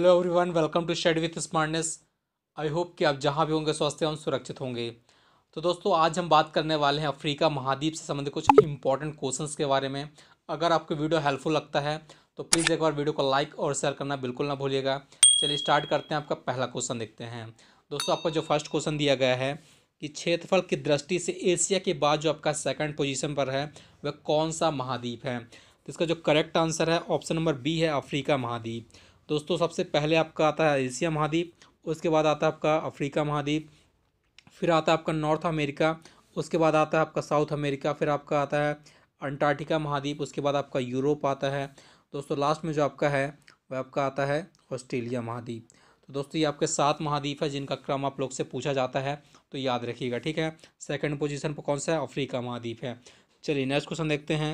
hello everyone welcome to shed with smartness I hope कि आप जहाँ भी होंगे स्वस्थ एवं सुरक्षित होंगे तो दोस्तों आज हम बात करने वाले हैं अफ्रीका महाद्वीप से संबंधित कुछ इंपॉर्टेंट क्वेश्चंस के बारे में अगर आपको वीडियो हेल्पफुल लगता है तो प्लीज़ एक बार वीडियो को लाइक और शेयर करना बिल्कुल ना भूलिएगा चलिए स्टार्ट करते हैं आपका पहला क्वेश्चन देखते हैं दोस्तों आपका जो फर्स्ट क्वेश्चन दिया गया है कि क्षेत्रफल की दृष्टि से एशिया के बाद जो आपका सेकंड पोजीशन पर है वह कौन सा महाद्वीप है तो इसका जो करेक्ट आंसर है ऑप्शन नंबर बी है अफ्रीका महाद्वीप दोस्तों सबसे पहले आपका आता है एशिया महाद्वीप उसके बाद आता है आपका अफ्रीका महाद्वीप फिर आता है आपका नॉर्थ अमेरिका उसके बाद आता है आपका साउथ अमेरिका फिर आपका आता है अंटार्कटिका महाद्वीप उसके बाद आपका यूरोप आता है दोस्तों लास्ट में जो आपका है वह आपका आता है ऑस्ट्रेलिया महाद्वीप तो दोस्तों ये आपके सात महाद्वीप है जिनका क्रम आप लोग से पूछा जाता है तो याद रखिएगा ठीक है सेकंड पोजीशन पर कौन सा है अफ्रीका महाद्वीप है चलिए नेक्स्ट क्वेश्चन देखते हैं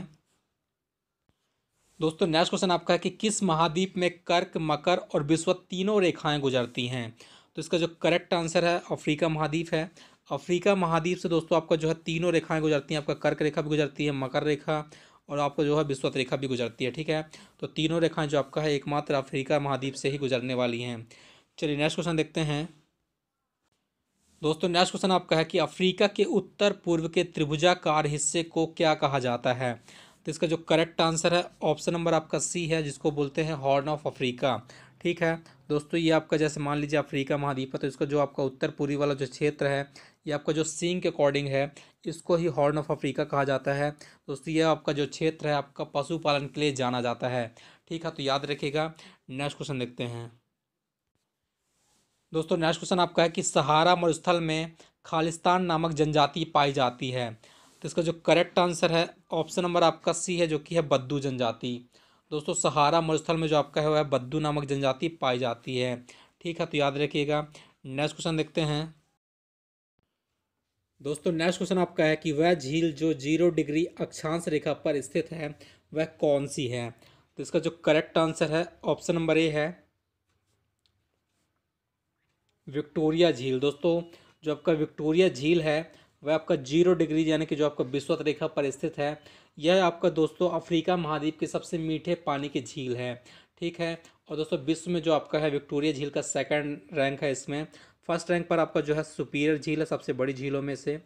दोस्तों नेक्स्ट क्वेश्चन आपका है कि किस महाद्वीप में कर्क मकर और विश्व तीनों रेखाएं गुजरती हैं तो इसका जो करेक्ट आंसर है अफ्रीका महाद्वीप है अफ्रीका महाद्वीप से दोस्तों आपका जो है तीनों रेखाएं गुजरती हैं आपका कर्क रेखा भी गुजरती है मकर रेखा और आपका जो है विश्वत रेखा भी गुजरती है ठीक है तो तीनों रेखाएँ जो आपका है एकमात्र अफ्रीका महाद्वीप से ही गुजरने वाली हैं चलिए नेक्स्ट क्वेश्चन देखते हैं दोस्तों नेक्स्ट क्वेश्चन आपका है कि अफ्रीका के उत्तर पूर्व के त्रिभुजाकार हिस्से को क्या कहा जाता है तो इसका जो करेक्ट आंसर है ऑप्शन नंबर आपका सी है जिसको बोलते हैं हॉर्न ऑफ अफ्रीका ठीक है दोस्तों ये आपका जैसे मान लीजिए अफ्रीका महाद्वीप है तो इसका जो आपका उत्तर पूर्वी वाला जो क्षेत्र है ये आपका जो सींग के अकॉर्डिंग है इसको ही हॉर्न ऑफ अफ्रीका कहा जाता है दोस्तों ये आपका जो क्षेत्र है आपका पशुपालन के लिए जाना जाता है ठीक है तो याद रखिएगा नेक्स्ट क्वेश्चन देखते हैं दोस्तों नेक्स्ट क्वेश्चन आपका है कि सहारा मरुस्थल में खालिस्तान नामक जनजाति पाई जाती है तो इसका जो करेक्ट आंसर है ऑप्शन नंबर आपका सी है जो कि है बद्दू जनजाति दोस्तों सहारा मरुस्थल में जो आपका है वह बद्दू नामक जनजाति पाई जाती है ठीक है तो याद रखिएगा नेक्स्ट क्वेश्चन देखते हैं दोस्तों नेक्स्ट क्वेश्चन आपका है कि वह झील जो जीरो डिग्री अक्षांश रेखा पर स्थित है वह कौन सी है तो इसका जो करेक्ट आंसर है ऑप्शन नंबर ए है विक्टोरिया झील दोस्तों जो आपका विक्टोरिया झील है वह आपका जीरो डिग्री यानी कि जो आपका विश्वत रेखा पर स्थित है यह आपका दोस्तों अफ्रीका महाद्वीप के सबसे मीठे पानी की झील है ठीक है और दोस्तों विश्व में जो आपका है विक्टोरिया झील का सेकंड रैंक है इसमें फर्स्ट रैंक पर आपका जो है सुपीरियर झील है सबसे बड़ी झीलों में से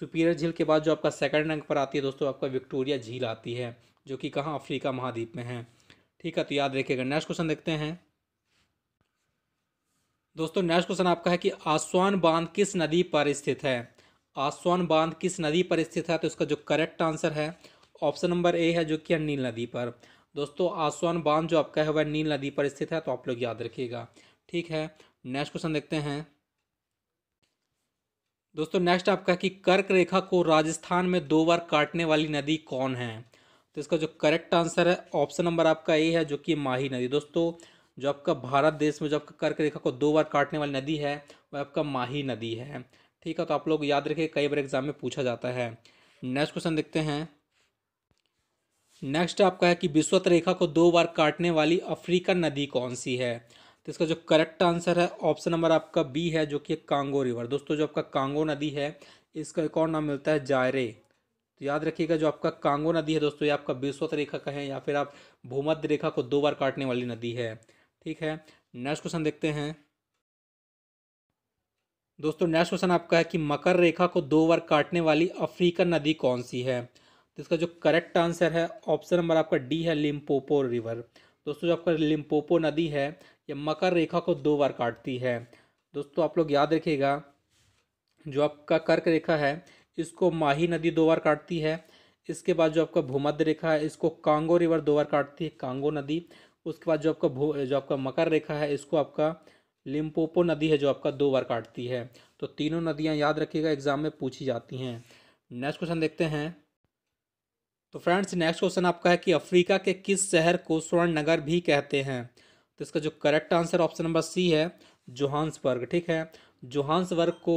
सुपीरियर झील के बाद जो आपका सेकंड रैंक पर आती है दोस्तों आपका विक्टोरिया झील आती है जो कि कहाँ अफ्रीका महाद्वीप में है ठीक है तो याद रखिएगा नेक्स्ट क्वेश्चन देखते हैं दोस्तों नेक्स्ट क्वेश्चन आपका है कि आसवान बांध किस नदी पर स्थित है आसवान बांध किस नदी पर स्थित है तो इसका जो करेक्ट आंसर है ऑप्शन नंबर ए है जो कि नील नदी पर दोस्तों आसवान बांध जो आपका है वह नील नदी पर स्थित है तो आप लोग याद रखिएगा ठीक है नेक्स्ट क्वेश्चन देखते हैं दोस्तों नेक्स्ट आपका कि कर्क रेखा को राजस्थान में दो बार काटने वाली नदी कौन है तो इसका जो करेक्ट आंसर है ऑप्शन नंबर आपका ए है जो कि माही नदी दोस्तों जो आपका भारत देश में जो आपका कर्क रेखा को दो बार काटने वाली नदी है वह आपका माही नदी है ठीक है तो आप लोग याद रखिए कई बार एग्जाम में पूछा जाता है नेक्स्ट क्वेश्चन देखते हैं नेक्स्ट आपका है कि विश्वत रेखा को दो बार काटने वाली अफ्रीका नदी कौन सी है तो इसका जो करेक्ट आंसर है ऑप्शन नंबर आपका बी है जो कि कांगो रिवर दोस्तों जो आपका कांगो नदी है इसका एक और नाम मिलता है जायरे तो याद रखिएगा जो आपका कांगो नदी है दोस्तों ये आपका विश्वत रेखा कहें या फिर आप भूमध्य रेखा को दो बार काटने वाली नदी है ठीक है नेक्स्ट क्वेश्चन देखते हैं दोस्तों नेक्स्ट क्वेश्चन आपका है कि मकर रेखा को दो बार काटने वाली अफ्रीकन नदी कौन सी है तो इसका जो करेक्ट आंसर है ऑप्शन नंबर आपका डी है लिम्पोपो रिवर दोस्तों जो आपका लिम्पोपो नदी है ये मकर रेखा को दो बार काटती है दोस्तों आप लोग याद रखिएगा जो आपका कर्क रेखा है इसको माही नदी दो बार काटती है इसके बाद जो आपका भूमध्य रेखा है इसको कांगो रिवर दो बार काटती है कांगो नदी उसके बाद जो आपका भू जो आपका मकर रेखा है इसको आपका लिम्पोपो नदी है जो आपका दो बार काटती है तो तीनों नदियाँ याद रखिएगा एग्जाम में पूछी जाती हैं नेक्स्ट क्वेश्चन देखते हैं तो फ्रेंड्स नेक्स्ट क्वेश्चन आपका है कि अफ्रीका के किस शहर को स्वर्ण नगर भी कहते हैं तो इसका जो correct answer option number C है जोहान्सबर्ग ठीक है जोहान्सबर्ग को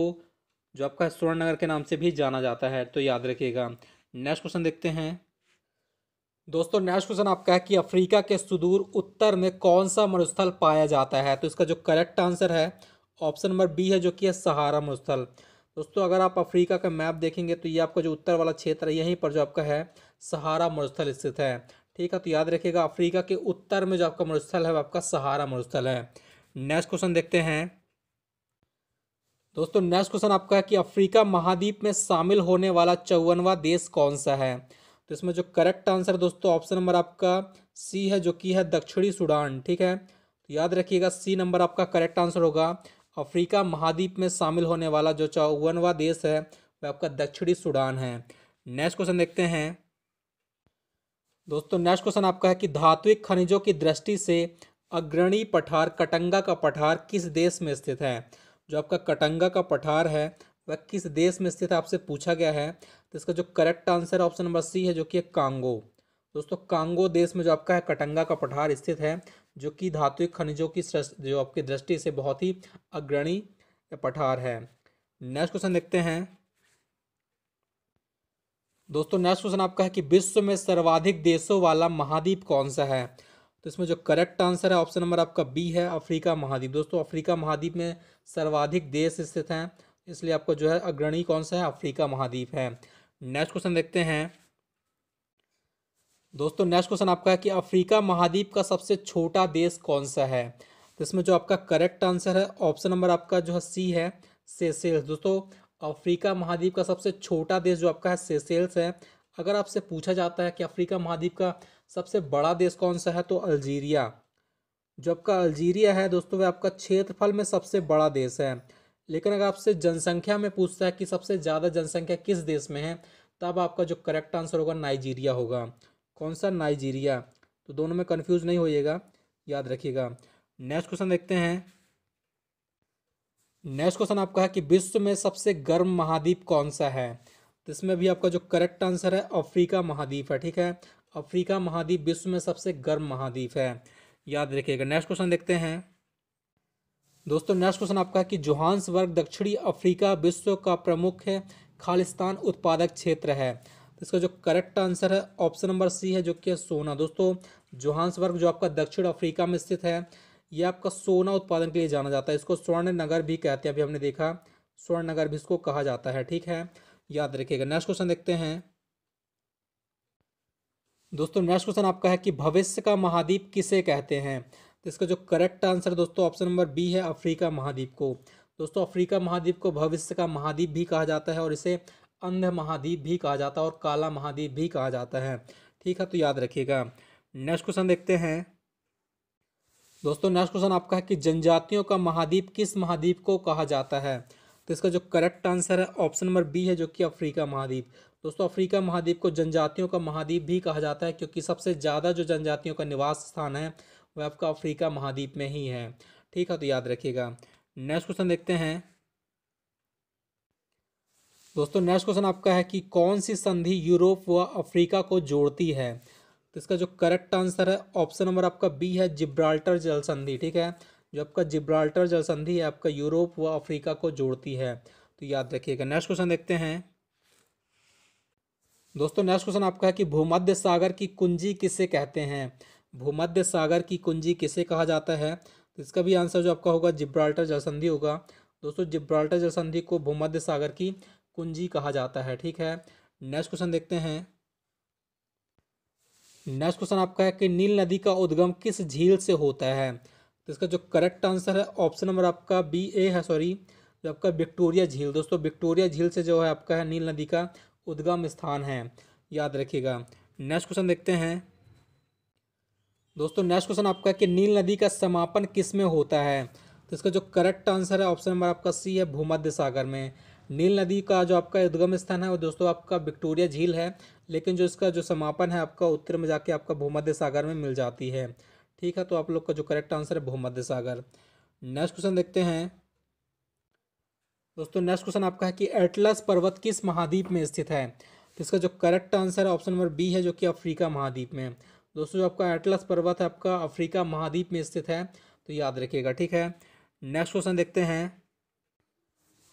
जो आपका स्वर्ण नगर के नाम से भी जाना जाता है तो याद रखिएगा नेक्स्ट क्वेश्चन देखते हैं दोस्तों नेक्स्ट क्वेश्चन आपका है कि अफ्रीका के सुदूर उत्तर में कौन सा मरुस्थल पाया जाता है तो इसका जो करेक्ट आंसर है ऑप्शन नंबर बी है जो कि है सहारा मरुस्थल दोस्तों अगर आप अफ्रीका का मैप देखेंगे तो ये आपका जो उत्तर वाला क्षेत्र है यहीं पर जो आपका है सहारा मरुस्थल स्थित है ठीक है तो याद रखिएगा अफ्रीका के उत्तर में जो आपका मरुस्थल है वो आपका सहारा मरुस्थल है नेक्स्ट क्वेश्चन देखते हैं दोस्तों नेक्स्ट क्वेश्चन आपका है कि अफ्रीका महाद्वीप में शामिल होने वाला चौवनवा देश कौन सा है तो इसमें जो करेक्ट आंसर दोस्तों ऑप्शन नंबर आपका सी है जो कि है दक्षिणी सूडान ठीक है तो याद रखिएगा सी नंबर आपका करेक्ट आंसर होगा अफ्रीका महाद्वीप में शामिल होने वाला जो चौवनवा देश है वह आपका दक्षिणी सूडान है नेक्स्ट क्वेश्चन देखते हैं दोस्तों नेक्स्ट क्वेश्चन आपका है कि धात्विक खनिजों की दृष्टि से अग्रणी पठार कटंगा का पठार किस देश में स्थित है जो आपका कटंगा का पठार है वह किस देश में स्थित आपसे पूछा गया है तो इसका जो correct answer option number C है जो कि है कांगो दोस्तों कांगो देश में जो आपका है कटंगा का पठार स्थित है जो कि धातुक खनिजों की जो आपकी दृष्टि से बहुत ही अग्रणी पठार है नेक्स्ट क्वेश्चन देखते हैं दोस्तों नेक्स्ट क्वेश्चन आपका है कि विश्व में सर्वाधिक देशों वाला महाद्वीप कौन सा है तो इसमें जो करेक्ट आंसर है ऑप्शन नंबर आपका बी है अफ्रीका महाद्वीप दोस्तों अफ्रीका महाद्वीप में सर्वाधिक देश स्थित हैं इसलिए आपको जो है अग्रणी कौन सा है अफ्रीका महाद्वीप है नेक्स्ट क्वेश्चन देखते हैं दोस्तों नेक्स्ट क्वेश्चन आपका है कि अफ्रीका महाद्वीप का सबसे छोटा देश कौन सा है तो इसमें जो आपका करेक्ट आंसर है ऑप्शन नंबर आपका जो है सी है सेसेल्स दोस्तों अफ्रीका महाद्वीप का सबसे छोटा देश जो आपका है सेसेल्स है अगर आपसे पूछा जाता है कि अफ्रीका महाद्वीप का सबसे बड़ा देश कौन सा है तो अल्जीरिया जो आपका अल्जीरिया है दोस्तों वह आपका क्षेत्रफल में सबसे बड़ा देश है लेकिन अगर आपसे जनसंख्या में पूछता है कि सबसे ज़्यादा जनसंख्या किस देश में है तब आपका जो करेक्ट आंसर होगा नाइजीरिया होगा कौन सा नाइजीरिया तो दोनों में कन्फ्यूज़ नहीं होइएगा याद रखिएगा नेक्स्ट क्वेश्चन देखते हैं नेक्स्ट क्वेश्चन आपका है कि विश्व में सबसे गर्म महाद्वीप कौन सा है तो इसमें भी आपका जो करेक्ट आंसर है अफ्रीका महाद्वीप है ठीक है अफ्रीका महाद्वीप विश्व में सबसे गर्म महाद्वीप है याद रखिएगा नेक्स्ट क्वेश्चन देखते हैं दोस्तों नेक्स्ट क्वेश्चन आपका है कि जोहान्सबर्ग दक्षिणी अफ्रीका विश्व का प्रमुख है खालिस्तान उत्पादक क्षेत्र है तो इसका जो करेक्ट आंसर है ऑप्शन नंबर सी है जो कि है सोना दोस्तों जोहान्सबर्ग जो आपका दक्षिण अफ्रीका में स्थित है ये आपका सोना उत्पादन के लिए जाना जाता है इसको स्वर्ण नगर भी कहते हैं अभी हमने देखा स्वर्ण नगर भी इसको कहा जाता है ठीक है याद रखिएगा नेक्स्ट क्वेश्चन देखते हैं दोस्तों नेक्स्ट क्वेश्चन आपका है कि भविष्य का महाद्वीप किसे कहते हैं तो इसका जो करेक्ट आंसर दोस्तों ऑप्शन नंबर बी है अफ्रीका महाद्वीप को दोस्तों अफ्रीका महाद्वीप को भविष्य का महाद्वीप भी कहा जाता है और इसे अंध महाद्वीप भी कहा जाता है और काला महाद्वीप भी कहा जाता है ठीक है तो याद रखिएगा नेक्स्ट क्वेश्चन देखते हैं दोस्तों नेक्स्ट क्वेश्चन आपका है कि जनजातियों का महाद्वीप किस महाद्वीप को कहा जाता है तो इसका जो करेक्ट आंसर है ऑप्शन नंबर बी है जो कि अफ्रीका महाद्वीप दोस्तों अफ्रीका महाद्वीप को जनजातियों का महाद्वीप भी कहा जाता है क्योंकि सबसे ज़्यादा जो जनजातियों का निवास स्थान है वह आपका अफ्रीका महाद्वीप में ही है ठीक है तो याद रखिएगा नेक्स्ट क्वेश्चन देखते हैं दोस्तों नेक्स्ट क्वेश्चन आपका है कि कौन सी संधि यूरोप व अफ्रीका को जोड़ती है तो इसका जो करेक्ट आंसर है ऑप्शन नंबर आपका बी है जिब्राल्टर जल संधि ठीक है जो आपका जिब्राल्टर जल संधि है आपका यूरोप व अफ्रीका को जोड़ती है तो याद रखिएगा नेक्स्ट क्वेश्चन देखते हैं दोस्तों नेक्स्ट क्वेश्चन आपका है कि भूमध्य सागर की कुंजी किसे कहते हैं भूमध्य सागर की कुंजी किसे कहा जाता है तो इसका भी आंसर जो आपका होगा जिब्राल्टर जलसंधि होगा दोस्तों जिब्राल्टर जलसंधि को भूमध्य सागर की कुंजी कहा जाता है ठीक है नेक्स्ट क्वेश्चन देखते हैं नेक्स्ट क्वेश्चन आपका है कि नील नदी का उद्गम किस झील से होता है तो इसका जो करेक्ट आंसर है ऑप्शन नंबर आपका बी ए है सॉरी जो आपका विक्टोरिया झील दोस्तों विक्टोरिया झील से जो है आपका है नील नदी का उद्गम स्थान है याद रखिएगा नेक्स्ट क्वेश्चन देखते हैं दोस्तों नेक्स्ट क्वेश्चन आपका कि नील नदी का समापन किस में होता है तो इसका जो करेक्ट आंसर है ऑप्शन नंबर आपका सी है भूमध्य सागर में नील नदी का जो आपका उद्गम स्थान है वो दोस्तों आपका विक्टोरिया झील है लेकिन जो इसका जो समापन है आपका उत्तर में जाके आपका भूमध्य सागर में मिल जाती है ठीक है तो आप लोग का जो करेक्ट आंसर है भूमध्य सागर नेक्स्ट क्वेश्चन देखते हैं दोस्तों नेक्स्ट क्वेश्चन आपका है कि एटलस पर्वत किस महाद्वीप में स्थित है तो इसका जो करेक्ट आंसर है ऑप्शन नंबर बी है जो कि अफ्रीका महाद्वीप में दोस्तों जो आपका एटलस पर्वत है आपका अफ्रीका महाद्वीप में स्थित है तो याद रखिएगा ठीक है नेक्स्ट क्वेश्चन देखते हैं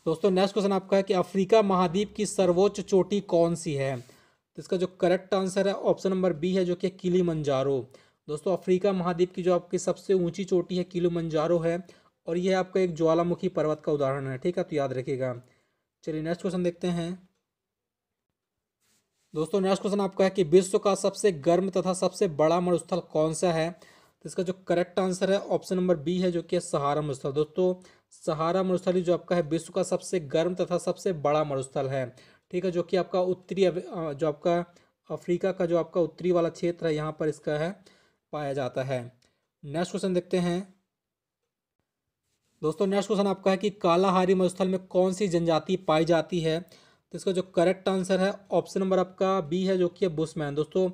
दोस्तों नेक्स्ट क्वेश्चन आपका है कि अफ्रीका महाद्वीप की सर्वोच्च चोटी कौन सी है तो इसका जो करेक्ट आंसर है ऑप्शन नंबर बी है जो कि किली दोस्तों अफ्रीका महाद्वीप की जो आपकी सबसे ऊंची चोटी है किलो है और यह आपका एक ज्वालामुखी पर्वत का उदाहरण है ठीक है तो याद रखिएगा चलिए नेक्स्ट क्वेश्चन देखते हैं दोस्तों नेक्स्ट क्वेश्चन आपका है कि विश्व का सबसे गर्म तथा सबसे बड़ा मरुस्थल कौन सा है तो इसका जो करेक्ट आंसर है ऑप्शन नंबर बी है जो कि है सहारा मरुस्थल दोस्तों सहारा मरुस्थल जो आपका है विश्व का सबसे गर्म तथा सबसे बड़ा मरुस्थल है ठीक है जो कि आपका उत्तरी जो आपका अफ्रीका का जो आपका उत्तरी वाला क्षेत्र है यहाँ पर इसका है पाया जाता है नेक्स्ट क्वेश्चन देखते हैं दोस्तों नेक्स्ट क्वेश्चन आपका है कि कालाहारी मरुस्थल में कौन सी जनजाति पाई जाती है तो इसका जो करेक्ट आंसर है ऑप्शन नंबर आपका बी है जो कि है बुसमैन दोस्तों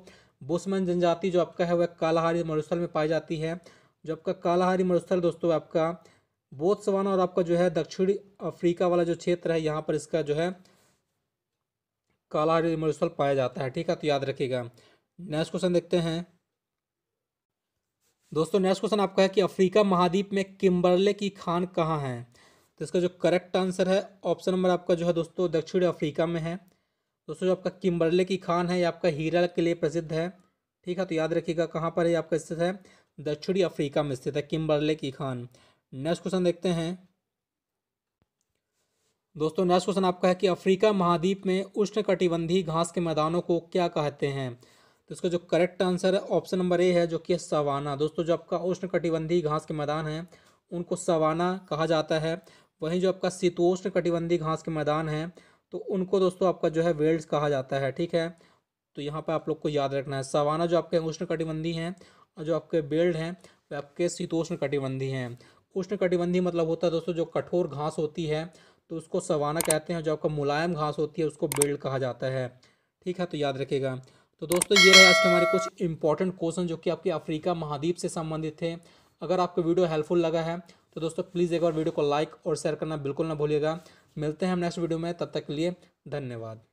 बुसमैन जनजाति जो आपका है वह कालाहारी मरुस्थल में पाई जाती है जो आपका कालाहारी मरुस्थल दोस्तों आपका बोत्सवाना और आपका जो है दक्षिण अफ्रीका वाला जो क्षेत्र है यहाँ पर इसका जो है कालाहारी मरुस्थल पाया जाता है ठीक है तो याद रखिएगा नेक्स्ट क्वेश्चन देखते हैं दोस्तों नेक्स्ट क्वेश्चन आपका है कि अफ्रीका महाद्वीप में किम्बरले की खान कहाँ है तो इसका जो करेक्ट आंसर है ऑप्शन नंबर आपका जो है दोस्तों दक्षिण अफ्रीका में है दोस्तों जो आपका किम्बरले की खान है ये आपका हीरा के लिए प्रसिद्ध है ठीक है तो याद रखिएगा कहाँ पर है आपका स्थित है दक्षिणी अफ्रीका में स्थित है किम्बरले की खान नेक्स्ट क्वेश्चन देखते हैं दोस्तों नेक्स्ट क्वेश्चन आपका है कि अफ्रीका महाद्वीप में उष्ण कटिबंधी घास के मैदानों को क्या कहते हैं तो इसका जो करेक्ट आंसर है ऑप्शन नंबर ए है जो कि सवाना दोस्तों जो आपका उष्ण कटिबंधी घास के मैदान है उनको सवाना कहा जाता है वहीं जो आपका शीतोष्ण कटिबंधी घास के मैदान हैं तो उनको दोस्तों आपका जो है वेल्ड्स कहा जाता है ठीक है तो यहाँ पर आप लोग को याद रखना है सवाना जो आपके उष्ण कटिबंधी हैं और जो आपके बेल्ड हैं वे आपके शीतोष्ण कटिबंधी हैं उष्ण कटिबंधी मतलब होता है दोस्तों जो कठोर घास होती है तो उसको सवाना कहते हैं जो आपका मुलायम घास होती है उसको बेल्ड कहा जाता है ठीक है तो याद रखेगा तो दोस्तों ये रहे आज के हमारे कुछ इंपॉर्टेंट क्वेश्चन जो कि आपके अफ्रीका महाद्वीप से संबंधित थे अगर आपको वीडियो हेल्पफुल लगा है तो दोस्तों प्लीज़ एक बार वीडियो को लाइक और शेयर करना बिल्कुल ना भूलिएगा मिलते हैं हम नेक्स्ट वीडियो में तब तक के लिए धन्यवाद